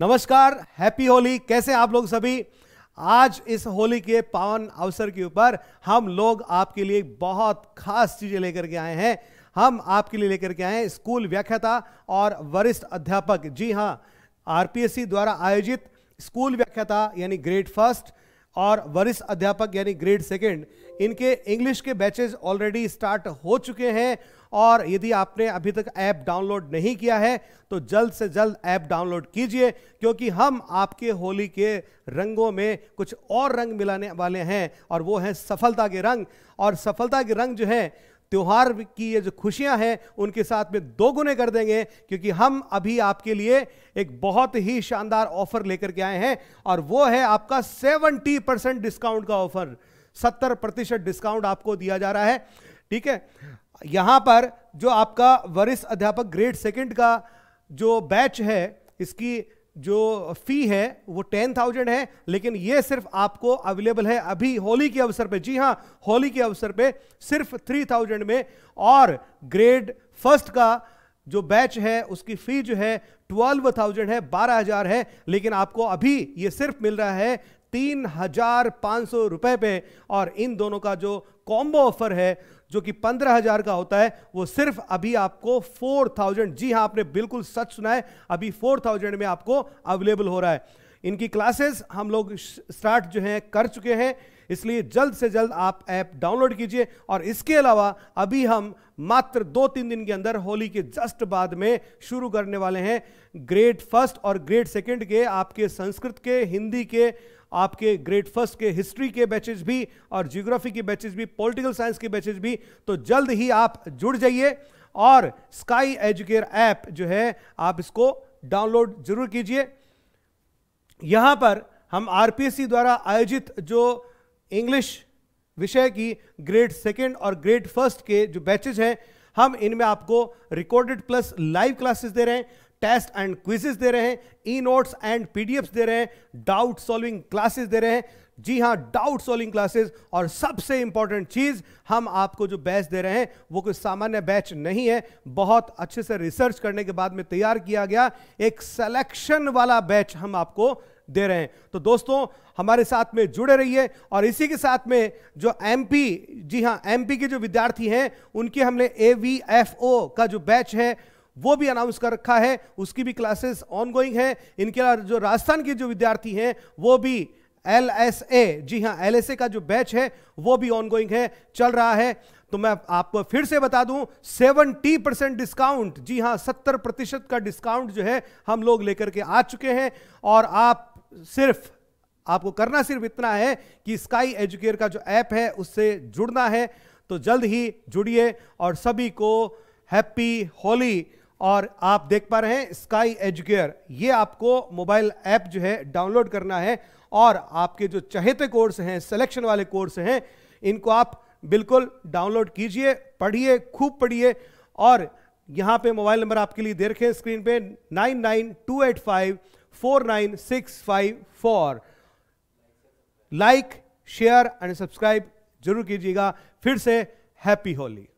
नमस्कार हैप्पी होली कैसे आप लोग सभी आज इस होली के पावन अवसर के ऊपर हम लोग आपके लिए बहुत खास चीजें लेकर के आए हैं हम आपके लिए लेकर के आए हैं स्कूल व्याख्याता और वरिष्ठ अध्यापक जी हां आरपीएससी द्वारा आयोजित स्कूल व्याख्याता यानी ग्रेड फर्स्ट और वरिष्ठ अध्यापक यानी ग्रेड सेकेंड इनके इंग्लिश के बैचेज ऑलरेडी स्टार्ट हो चुके हैं और यदि आपने अभी तक ऐप डाउनलोड नहीं किया है तो जल्द से जल्द ऐप डाउनलोड कीजिए क्योंकि हम आपके होली के रंगों में कुछ और रंग मिलाने वाले हैं और वो हैं सफलता के रंग और सफलता के रंग जो हैं त्यौहार की ये जो खुशियां हैं उनके साथ में दो गुने कर देंगे क्योंकि हम अभी आपके लिए एक बहुत ही शानदार ऑफर लेकर के आए हैं और वो है आपका सेवेंटी परसेंट डिस्काउंट का ऑफर सत्तर प्रतिशत डिस्काउंट आपको दिया जा रहा है ठीक है यहां पर जो आपका वरिष्ठ अध्यापक ग्रेड सेकेंड का जो बैच है इसकी जो फी है वो टेन थाउजेंड है लेकिन ये सिर्फ आपको अवेलेबल है अभी होली के अवसर पे जी हाँ होली के अवसर पे सिर्फ थ्री थाउजेंड में और ग्रेड फर्स्ट का जो बैच है उसकी फी जो है ट्वेल्व थाउजेंड है बारह हजार है लेकिन आपको अभी ये सिर्फ मिल रहा है तीन हजार पाँच सौ रुपये पे और इन दोनों का जो कॉम्बो ऑफर है जो कि पंद्रह हजार का होता है वो सिर्फ अभी आपको फोर थाउजेंड जी हाँ आपने बिल्कुल सच सुना है अभी फोर थाउजेंड में आपको अवेलेबल हो रहा है इनकी क्लासेस हम लोग स्टार्ट जो है कर चुके हैं इसलिए जल्द से जल्द आप ऐप डाउनलोड कीजिए और इसके अलावा अभी हम मात्र दो तीन दिन के अंदर होली के जस्ट बाद में शुरू करने वाले हैं ग्रेड फर्स्ट और ग्रेड सेकंड के आपके संस्कृत के हिंदी के आपके ग्रेड फर्स्ट के हिस्ट्री के बैचेज भी और जियोग्राफी के बैचेज भी पॉलिटिकल साइंस के बैचेज भी तो जल्द ही आप जुड़ जाइए और स्काई एजुकेयर ऐप जो है आप इसको डाउनलोड जरूर कीजिए यहां पर हम आरपीएससी द्वारा आयोजित जो इंग्लिश विषय की ग्रेड सेकेंड और ग्रेड फर्स्ट के जो बैचेज हैं हम इनमें आपको रिकॉर्डेड प्लस लाइव क्लासेस दे रहे हैं टेस्ट एंड क्विजेस दे रहे हैं ई नोट्स एंड पीडीएफ दे रहे हैं डाउट सॉल्विंग क्लासेस दे रहे हैं जी हाँ डाउट सॉल्विंग क्लासेस और सबसे इंपॉर्टेंट चीज हम आपको जो बैच दे रहे हैं वो कोई सामान्य बैच नहीं है बहुत अच्छे से रिसर्च करने के बाद में तैयार किया गया एक सेलेक्शन वाला बैच हम आपको दे रहे हैं तो दोस्तों हमारे साथ में जुड़े रहिए और इसी के साथ में जो एमपी जी हाँ एमपी के जो विद्यार्थी हैं उनके हमने ए का जो बैच है वो भी अनाउंस कर रखा है उसकी भी क्लासेस ऑन गोइंग है इनके अलावा जो राजस्थान के जो विद्यार्थी हैं वो भी एल एस ए जी हाँ एल एस ए का जो बैच है वो भी ऑन गोइंग है चल रहा है तो मैं आपको फिर से बता दूं 70 परसेंट डिस्काउंट जी हाँ 70 प्रतिशत का डिस्काउंट जो है हम लोग लेकर के आ चुके हैं और आप सिर्फ आपको करना सिर्फ इतना है कि स्काई एजुकेयर का जो ऐप है उससे जुड़ना है तो जल्द ही जुड़िए और सभी को हैप्पी होली और आप देख पा रहे हैं स्काई एजुकेयर ये आपको मोबाइल ऐप जो है डाउनलोड करना है और आपके जो चहेते कोर्स हैं सिलेक्शन वाले कोर्स हैं इनको आप बिल्कुल डाउनलोड कीजिए पढ़िए खूब पढ़िए और यहाँ पे मोबाइल नंबर आपके लिए दे रखे स्क्रीन पे nine nine two eight five four nine six five four like share and subscribe जरूर कीजिएगा फिर से हैप्पी होली